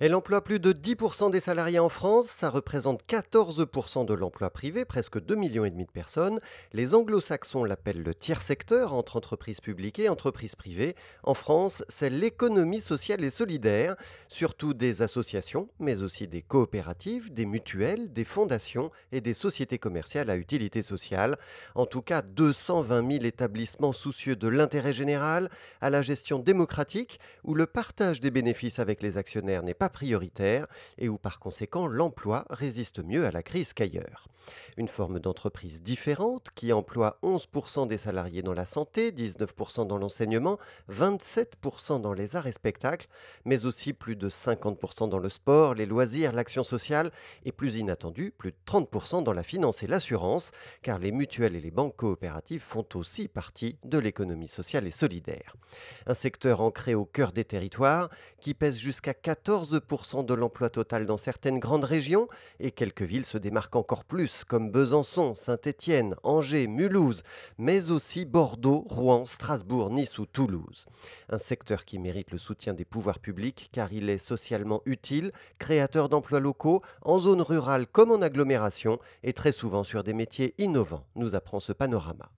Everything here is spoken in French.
Elle emploie plus de 10% des salariés en France, ça représente 14% de l'emploi privé, presque 2,5 millions et demi de personnes. Les anglo-saxons l'appellent le tiers secteur entre entreprises publiques et entreprises privées. En France, c'est l'économie sociale et solidaire, surtout des associations, mais aussi des coopératives, des mutuelles, des fondations et des sociétés commerciales à utilité sociale. En tout cas, 220 000 établissements soucieux de l'intérêt général, à la gestion démocratique, où le partage des bénéfices avec les actionnaires n'est pas prioritaire et où par conséquent l'emploi résiste mieux à la crise qu'ailleurs. Une forme d'entreprise différente qui emploie 11% des salariés dans la santé, 19% dans l'enseignement, 27% dans les arts et spectacles, mais aussi plus de 50% dans le sport, les loisirs, l'action sociale et plus inattendu, plus de 30% dans la finance et l'assurance, car les mutuelles et les banques coopératives font aussi partie de l'économie sociale et solidaire. Un secteur ancré au cœur des territoires qui pèse jusqu'à 14 de l'emploi total dans certaines grandes régions et quelques villes se démarquent encore plus comme Besançon, Saint-Étienne, Angers, Mulhouse, mais aussi Bordeaux, Rouen, Strasbourg, Nice ou Toulouse. Un secteur qui mérite le soutien des pouvoirs publics car il est socialement utile, créateur d'emplois locaux en zone rurale comme en agglomération et très souvent sur des métiers innovants, nous apprend ce panorama.